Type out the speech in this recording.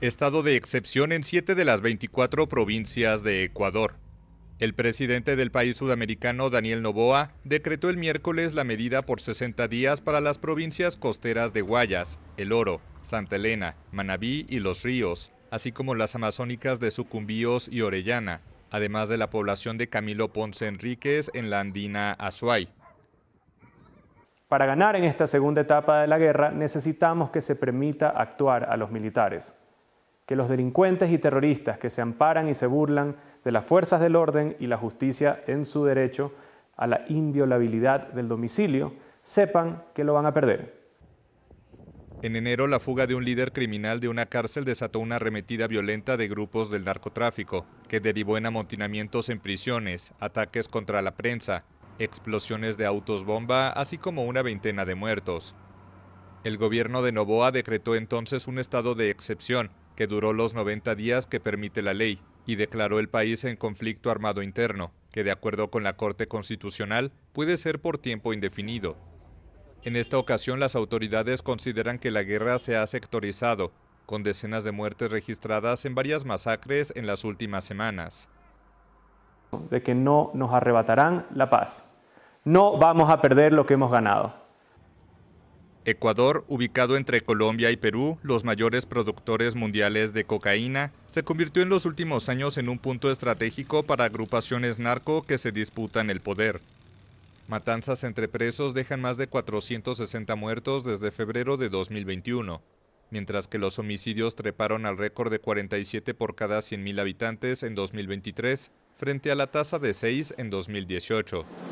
estado de excepción en siete de las 24 provincias de Ecuador. El presidente del país sudamericano, Daniel Noboa decretó el miércoles la medida por 60 días para las provincias costeras de Guayas, El Oro, Santa Elena, Manabí y Los Ríos, así como las amazónicas de Sucumbíos y Orellana, además de la población de Camilo Ponce Enríquez en la andina Azuay. Para ganar en esta segunda etapa de la guerra necesitamos que se permita actuar a los militares que los delincuentes y terroristas que se amparan y se burlan de las fuerzas del orden y la justicia en su derecho a la inviolabilidad del domicilio sepan que lo van a perder. En enero, la fuga de un líder criminal de una cárcel desató una arremetida violenta de grupos del narcotráfico, que derivó en amotinamientos en prisiones, ataques contra la prensa, explosiones de autos bomba, así como una veintena de muertos. El gobierno de Novoa decretó entonces un estado de excepción que duró los 90 días que permite la ley, y declaró el país en conflicto armado interno, que de acuerdo con la Corte Constitucional puede ser por tiempo indefinido. En esta ocasión las autoridades consideran que la guerra se ha sectorizado, con decenas de muertes registradas en varias masacres en las últimas semanas. De que no nos arrebatarán la paz. No vamos a perder lo que hemos ganado. Ecuador, ubicado entre Colombia y Perú, los mayores productores mundiales de cocaína, se convirtió en los últimos años en un punto estratégico para agrupaciones narco que se disputan el poder. Matanzas entre presos dejan más de 460 muertos desde febrero de 2021, mientras que los homicidios treparon al récord de 47 por cada 100.000 habitantes en 2023, frente a la tasa de 6 en 2018.